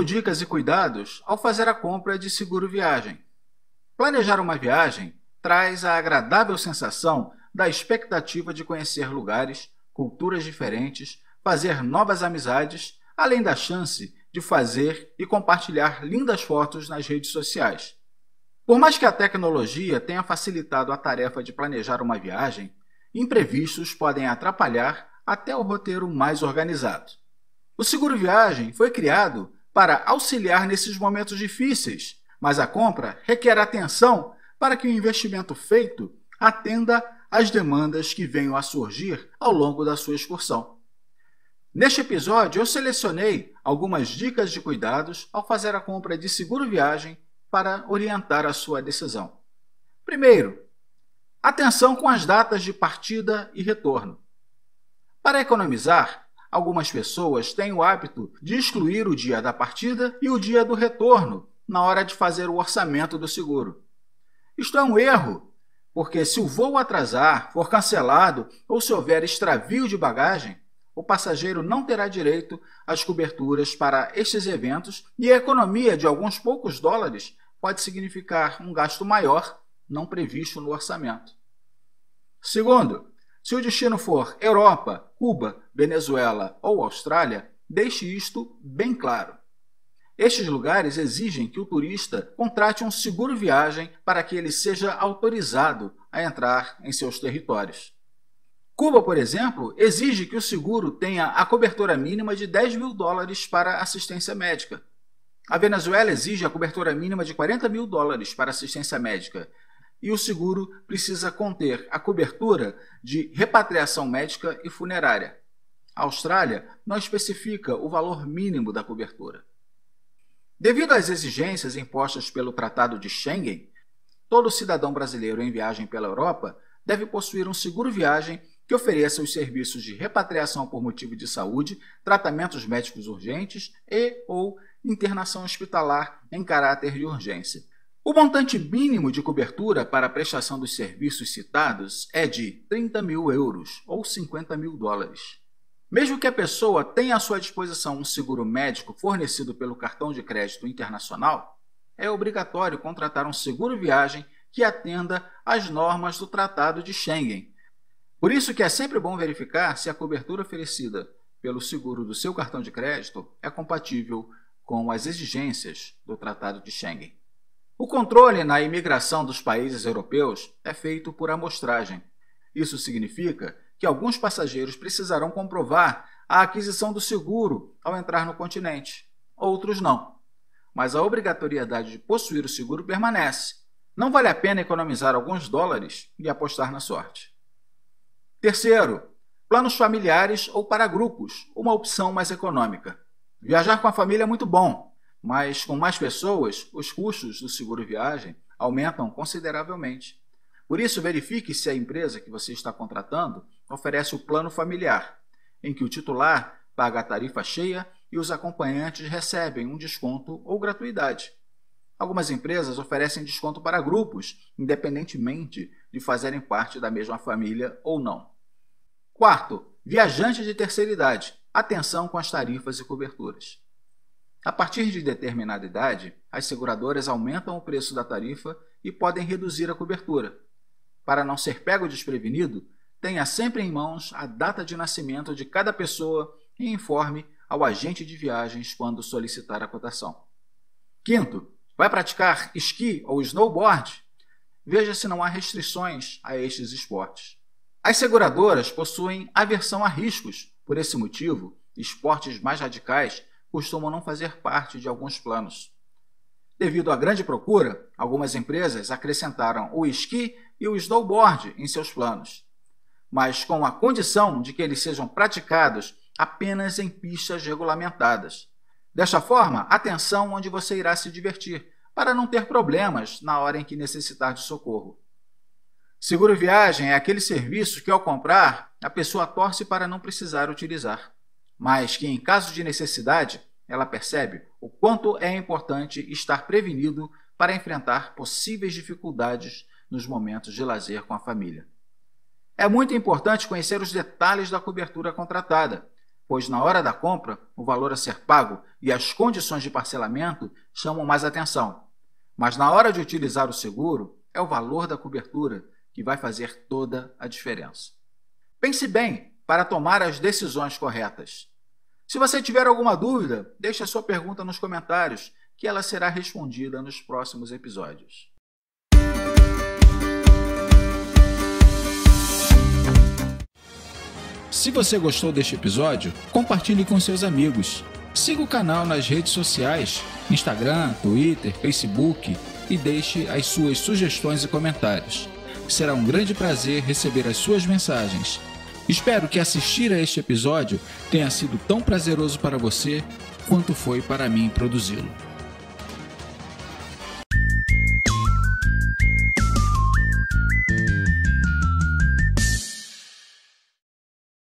5 dicas e cuidados ao fazer a compra de seguro viagem. Planejar uma viagem traz a agradável sensação da expectativa de conhecer lugares, culturas diferentes, fazer novas amizades, além da chance de fazer e compartilhar lindas fotos nas redes sociais. Por mais que a tecnologia tenha facilitado a tarefa de planejar uma viagem, imprevistos podem atrapalhar até o roteiro mais organizado. O seguro viagem foi criado para auxiliar nesses momentos difíceis, mas a compra requer atenção para que o investimento feito atenda às demandas que venham a surgir ao longo da sua excursão. Neste episódio, eu selecionei algumas dicas de cuidados ao fazer a compra de seguro viagem para orientar a sua decisão. Primeiro, atenção com as datas de partida e retorno. Para economizar, Algumas pessoas têm o hábito de excluir o dia da partida e o dia do retorno na hora de fazer o orçamento do seguro. Isto é um erro, porque se o voo atrasar, for cancelado ou se houver extravio de bagagem, o passageiro não terá direito às coberturas para estes eventos e a economia de alguns poucos dólares pode significar um gasto maior não previsto no orçamento. Segundo, se o destino for Europa, Cuba, Venezuela ou Austrália, deixe isto bem claro. Estes lugares exigem que o turista contrate um seguro viagem para que ele seja autorizado a entrar em seus territórios. Cuba, por exemplo, exige que o seguro tenha a cobertura mínima de 10 mil dólares para assistência médica. A Venezuela exige a cobertura mínima de 40 mil dólares para assistência médica e o seguro precisa conter a cobertura de repatriação médica e funerária. A Austrália não especifica o valor mínimo da cobertura. Devido às exigências impostas pelo Tratado de Schengen, todo cidadão brasileiro em viagem pela Europa deve possuir um seguro viagem que ofereça os serviços de repatriação por motivo de saúde, tratamentos médicos urgentes e ou internação hospitalar em caráter de urgência o montante mínimo de cobertura para a prestação dos serviços citados é de 30 mil euros ou 50 mil dólares. Mesmo que a pessoa tenha à sua disposição um seguro médico fornecido pelo cartão de crédito internacional, é obrigatório contratar um seguro viagem que atenda às normas do Tratado de Schengen. Por isso que é sempre bom verificar se a cobertura oferecida pelo seguro do seu cartão de crédito é compatível com as exigências do Tratado de Schengen. O controle na imigração dos países europeus é feito por amostragem. Isso significa que alguns passageiros precisarão comprovar a aquisição do seguro ao entrar no continente, outros não. Mas a obrigatoriedade de possuir o seguro permanece. Não vale a pena economizar alguns dólares e apostar na sorte. Terceiro, planos familiares ou para grupos, uma opção mais econômica. Viajar com a família é muito bom, mas com mais pessoas, os custos do seguro viagem aumentam consideravelmente. Por isso, verifique se a empresa que você está contratando oferece o plano familiar, em que o titular paga a tarifa cheia e os acompanhantes recebem um desconto ou gratuidade. Algumas empresas oferecem desconto para grupos, independentemente de fazerem parte da mesma família ou não. Quarto, viajantes de terceira idade. Atenção com as tarifas e coberturas. A partir de determinada idade, as seguradoras aumentam o preço da tarifa e podem reduzir a cobertura. Para não ser pego desprevenido, tenha sempre em mãos a data de nascimento de cada pessoa e informe ao agente de viagens quando solicitar a cotação. Quinto, vai praticar esqui ou snowboard? Veja se não há restrições a estes esportes. As seguradoras possuem aversão a riscos. Por esse motivo, esportes mais radicais costumam não fazer parte de alguns planos. Devido à grande procura, algumas empresas acrescentaram o esqui e o snowboard em seus planos, mas com a condição de que eles sejam praticados apenas em pistas regulamentadas. Desta forma, atenção onde você irá se divertir, para não ter problemas na hora em que necessitar de socorro. Seguro viagem é aquele serviço que, ao comprar, a pessoa torce para não precisar utilizar mas que, em caso de necessidade, ela percebe o quanto é importante estar prevenido para enfrentar possíveis dificuldades nos momentos de lazer com a família. É muito importante conhecer os detalhes da cobertura contratada, pois na hora da compra, o valor a ser pago e as condições de parcelamento chamam mais atenção. Mas na hora de utilizar o seguro, é o valor da cobertura que vai fazer toda a diferença. Pense bem para tomar as decisões corretas. Se você tiver alguma dúvida, deixe a sua pergunta nos comentários, que ela será respondida nos próximos episódios. Se você gostou deste episódio, compartilhe com seus amigos. Siga o canal nas redes sociais, Instagram, Twitter, Facebook e deixe as suas sugestões e comentários. Será um grande prazer receber as suas mensagens. Espero que assistir a este episódio tenha sido tão prazeroso para você quanto foi para mim produzi-lo.